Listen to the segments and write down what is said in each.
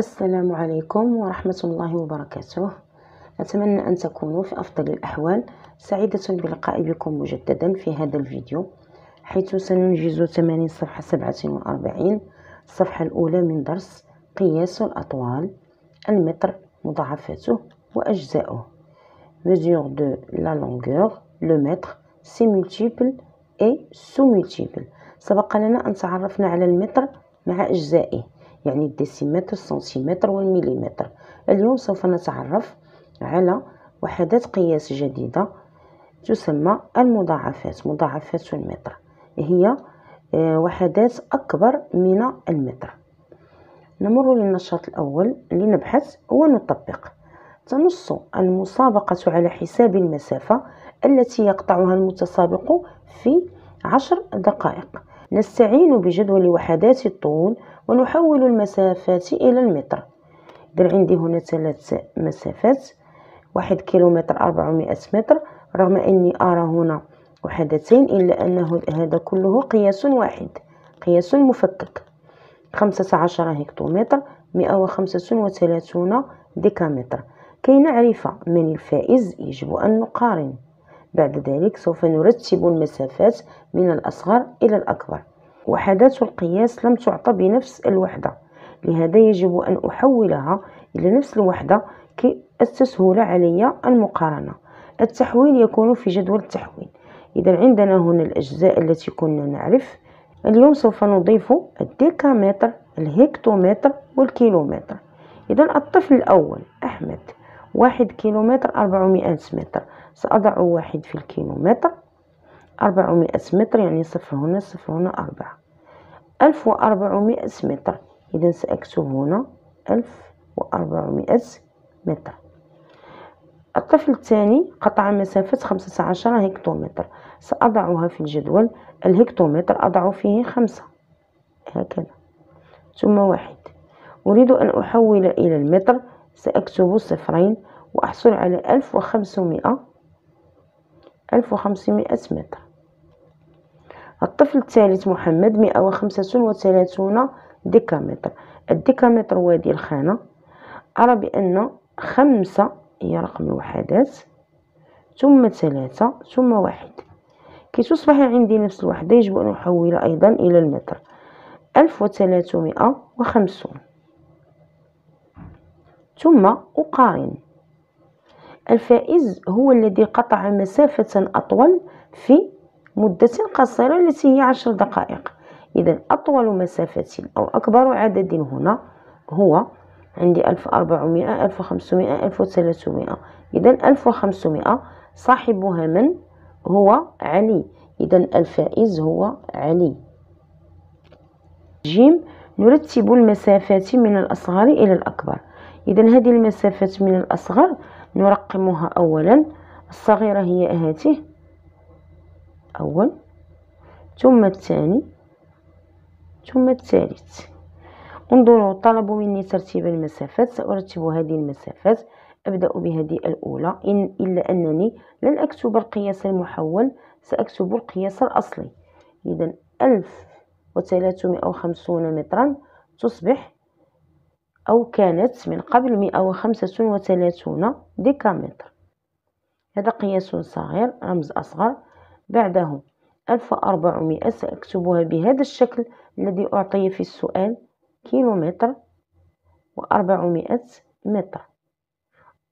السلام عليكم ورحمة الله وبركاته أتمنى أن تكونوا في أفضل الأحوال سعيدة بلقاء بكم مجددا في هذا الفيديو حيث سننجز 80 صفحة 47 الصفحة الأولى من درس قياس الأطوال المتر مضاعفاته وأجزاؤه مزيور دو لا لونغور لو متر سي ملتيبل اي سو ملتيبل سبق لنا أن تعرفنا على المتر مع أجزائه يعني الديسيمتر السنتيمتر والمليمتر اليوم سوف نتعرف على وحدات قياس جديدة تسمى المضاعفات مضاعفات المتر هي آه، وحدات أكبر من المتر نمر للنشاط الأول لنبحث ونطبق تنص المسابقة على حساب المسافة التي يقطعها المتسابق في عشر دقائق نستعين بجدول وحدات الطول ونحول المسافات إلى المتر إذن عندي هنا ثلاث مسافات واحد كيلومتر أربعمائة متر رغم أني أرى هنا وحدتين إلا أنه هذا كله قياس واحد قياس مفكك خمسة عشر هكتومتر مئة وخمسة وثلاثون ديكامتر كي نعرف من الفائز يجب أن نقارن بعد ذلك سوف نرتب المسافات من الأصغر إلى الأكبر وحدات القياس لم تعطى بنفس الوحدة لهذا يجب أن أحولها إلى نفس الوحدة كي أستسهل علي المقارنة التحويل يكون في جدول التحويل إذا عندنا هنا الأجزاء التي كنا نعرف اليوم سوف نضيف الديكامتر الهكتومتر والكيلومتر إذا الطفل الأول أحمد واحد كيلومتر أربعمائة متر سأضع واحد في الكيلومتر أربعمائة متر يعني صفر هنا صفر هنا أربعة ألف وأربعمائة متر إذا سأكتب هنا ألف وأربعمائة متر الطفل الثاني قطع مسافة خمسة عشر هكتومتر سأضعها في الجدول الهكتومتر أضع فيه خمسة هكذا ثم واحد أريد أن أحول إلى المتر سأكتب صفرين وأحصل على ألف وخمسمائة ألف وخمسمائة متر الطفل الثالث محمد مئة وخمسة وثلاثون ديكامتر الديكامتر وادي الخانة أرى بأن خمسة هي رقم الوحدات ثم ثلاثة ثم واحد كي تصبح عندي نفس الوحدة يجب أن أحول أيضا إلى المتر ألف وثلاثمائة وخمسون ثم أقارن الفائز هو الذي قطع مسافة أطول في مدة قصيرة التي هي عشر دقائق إذا أطول مسافة أو أكبر عدد هنا هو عندي ألف أربعمائة ألف وخمسمائة ألف وثلاثمائة إذا ألف وخمسمائة صاحبها من هو علي إذا الفائز هو علي جيم نرتب المسافات من الأصغر إلى الأكبر إذا هذه المسافات من الأصغر نرقمها أولا الصغيرة هي هاته أول ثم الثاني ثم الثالث انظروا طلبوا مني ترتيب المسافات سأرتب هذه المسافات أبدأ بهذه الأولى إن إلا أنني لن أكتب القياس المحول سأكتب القياس الأصلي إذا 1350 مترا تصبح أو كانت من قبل 135 ديكامتر هذا قياس صغير رمز أصغر بعده 1400 سأكتبها بهذا الشكل الذي أعطي في السؤال كيلومتر و400 متر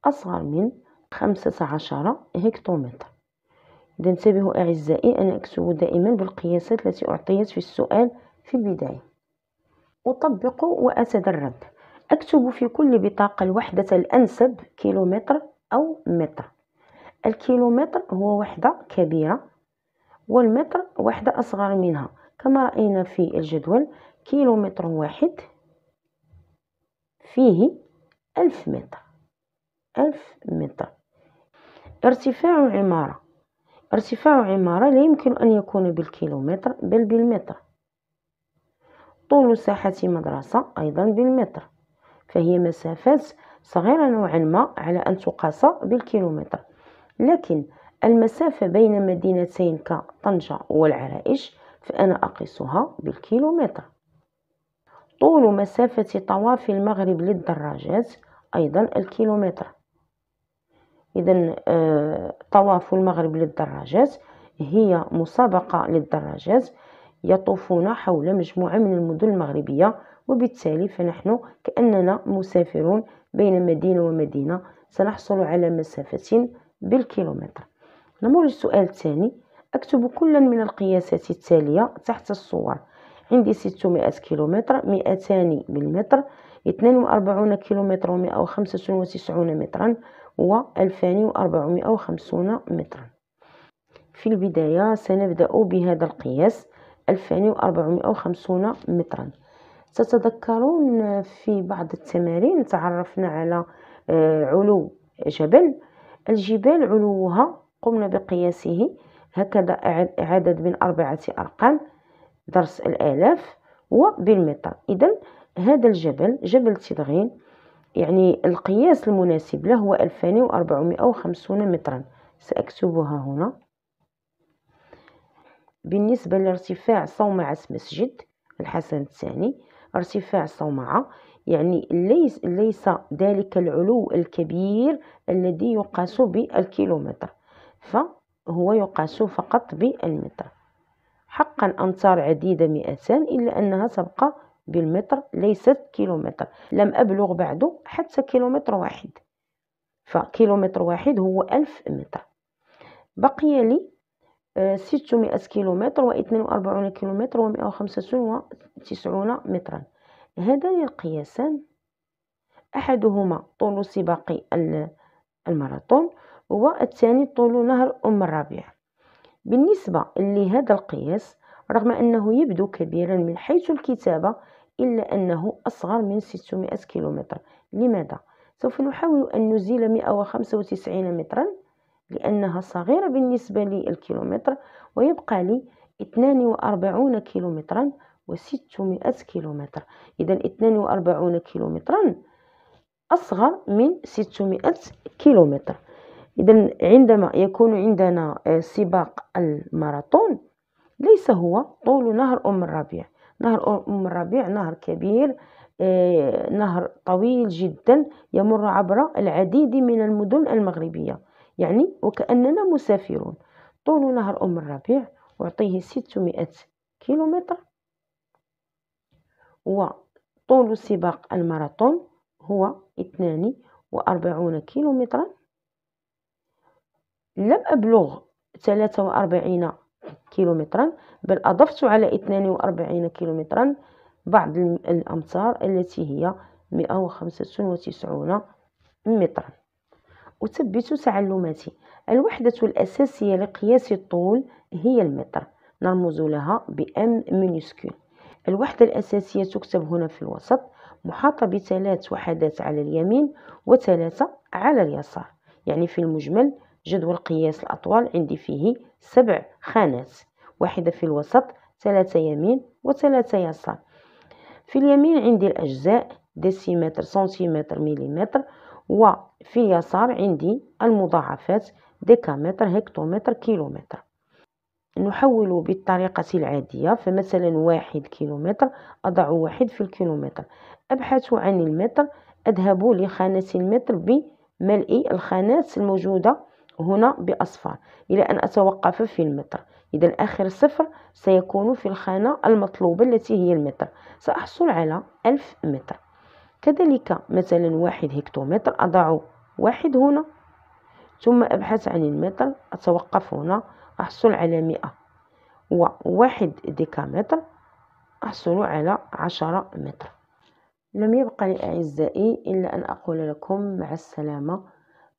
أصغر من 15 هكتومتر إذا انتبهوا أعزائي أنا أكتب دائما بالقياسات التي أعطيت في السؤال في البداية أطبق وأتدرب أكتب في كل بطاقة الوحدة الأنسب كيلومتر أو متر الكيلومتر هو وحدة كبيرة والمتر وحدة أصغر منها كما رأينا في الجدول كيلومتر واحد فيه ألف متر ألف متر ارتفاع عمارة ارتفاع عمارة لا يمكن أن يكون بالكيلومتر بل بالمتر طول ساحة مدرسة أيضا بالمتر فهي مسافات صغيرة نوعا ما على أن تقاس بالكيلومتر لكن المسافة بين مدينتين كطنجة والعرائش فأنا أقيسها بالكيلومتر طول مسافة طواف المغرب للدراجات أيضا الكيلومتر إذا آه، طواف المغرب للدراجات هي مسابقة للدراجات يطوفون حول مجموعة من المدن المغربية وبالتالي فنحن كأننا مسافرون بين مدينة ومدينة سنحصل على مسافة بالكيلومتر نمر للسؤال الثاني أكتب كلا من القياسات التالية تحت الصور عندي 600 كيلومتر 200 بالمتر 42 كيلومتر و195 مترا و2450 مترا في البداية سنبدأ بهذا القياس 2450 وخمسون مترا تتذكرون في بعض التمارين تعرفنا على آه، علو جبل الجبال علوها قمنا بقياسه هكذا عدد من أربعة أرقام درس الآلاف وبالمتر إذا هذا الجبل جبل تدغين يعني القياس المناسب له هو 2450 مترا سأكتبها هنا بالنسبة لارتفاع صومعة مسجد الحسن الثاني ارتفاع صومعة يعني ليس, ليس ذلك العلو الكبير الذي يقاس بالكيلومتر فهو يقاس فقط بالمتر حقا أمتار عديدة مئتان إلا أنها تبقى بالمتر ليست كيلومتر لم أبلغ بعد حتى كيلومتر واحد فكيلومتر واحد هو ألف متر بقي لي 600 كيلومتر واثنين 42 كيلومتر و وخمسة وتسعون مترا هذان القياسان أحدهما طول سباق الماراثون والثاني طول نهر أم الربيع بالنسبة لهذا القياس رغم أنه يبدو كبيرا من حيث الكتابة إلا أنه أصغر من 600 كيلومتر لماذا؟ سوف نحاول أن نزيل 195 مترا لأنها صغيرة بالنسبة للكيلومتر ويبقى لي 42 كيلومترا و600 كيلومتر إذا 42 كيلومترا أصغر من 600 كيلومتر إذا عندما يكون عندنا آه، سباق الماراثون ليس هو طول نهر أم الربيع نهر أم الربيع نهر كبير آه، نهر طويل جدا يمر عبر العديد من المدن المغربية يعني وكأننا مسافرون طول نهر أم الربيع أعطيه ستمائة كيلومتر وطول سباق الماراثون هو اثنان وأربعون كيلومترا لم أبلغ ثلاثة وأربعين كيلومترا بل أضفت على اثنان وأربعين كيلومترا بعض الأمتار التي هي مئة وخمسة وتسعون مترا أثبت تعلماتي الوحدة الأساسية لقياس الطول هي المتر نرمز لها بأم مينيسكول الوحدة الأساسية تكتب هنا في الوسط محاطة بثلاث وحدات على اليمين وثلاثة على اليسار يعني في المجمل جدول قياس الأطوال عندي فيه سبع خانات واحدة في الوسط ثلاثة يمين وثلاثة يسار في اليمين عندي الأجزاء ديسيمتر سنتيمتر مليمتر وفي اليسار عندي المضاعفات ديكامتر هكتومتر كيلومتر نحول بالطريقة العادية فمثلا واحد كيلومتر أضع واحد في الكيلومتر أبحث عن المتر أذهب لخانة المتر بملء الخانات الموجودة هنا بأصفار إلى أن أتوقف في المتر إذا آخر صفر سيكون في الخانة المطلوبة التي هي المتر سأحصل على ألف متر كذلك مثلا واحد هكتومتر أضع واحد هنا ثم أبحث عن المتر أتوقف هنا أحصل على مئة وواحد ديكامتر أحصل على عشرة متر لم يبقى لي أعزائي إلا أن أقول لكم مع السلامة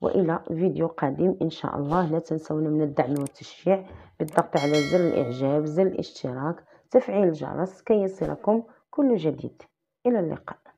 وإلى فيديو قادم إن شاء الله لا تنسونا من الدعم والتشجيع بالضغط على زر الإعجاب زر الاشتراك تفعيل الجرس كي يصلكم كل جديد إلى اللقاء